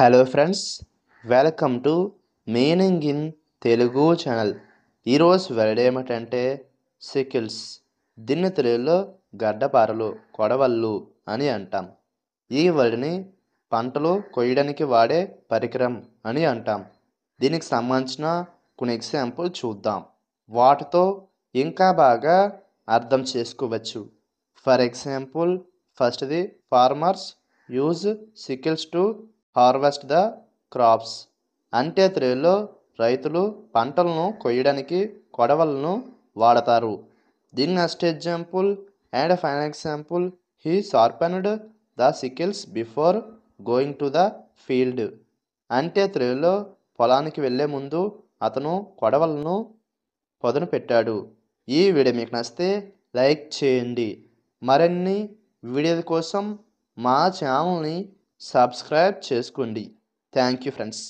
hello friends welcome to meaning in Telugu channel ఈరోజు వెరడే ఏమిటంటే సికిల్స్ దీన్ని తెలుగులో గడ్డపారలు కొడవళ్ళు అని అంటాం ఈ వడిని పంటలు కొయ్యడానికి వాడే పరికరం అని అంటాం దీనికి సంబంధించిన కొన్ని ఎగ్జాంపుల్ చూద్దాం వాటితో ఇంకా బాగా అర్థం చేసుకోవచ్చు ఫర్ ఎగ్జాంపుల్ ఫస్ట్ది farmers use sickles to harvest the crops అంటే త్రేలో రైతులు పంటలను కొయ్యడానికి కొడవలను వాడతారు the next example and final example he sharpened the sickles before going to the field అంటే త్రేలో పొలానికి వెళ్ళే ముందు అతను కొడవలను పొదను పెట్టాడు ఈ వీడియో మీకు నచ్చితే లైక్ చేయండి మరిన్ని వీడియోల కోసం మా ఛానల్ని సబ్స్క్రైబ్ చేసుకోండి థ్యాంక్ యూ ఫ్రెండ్స్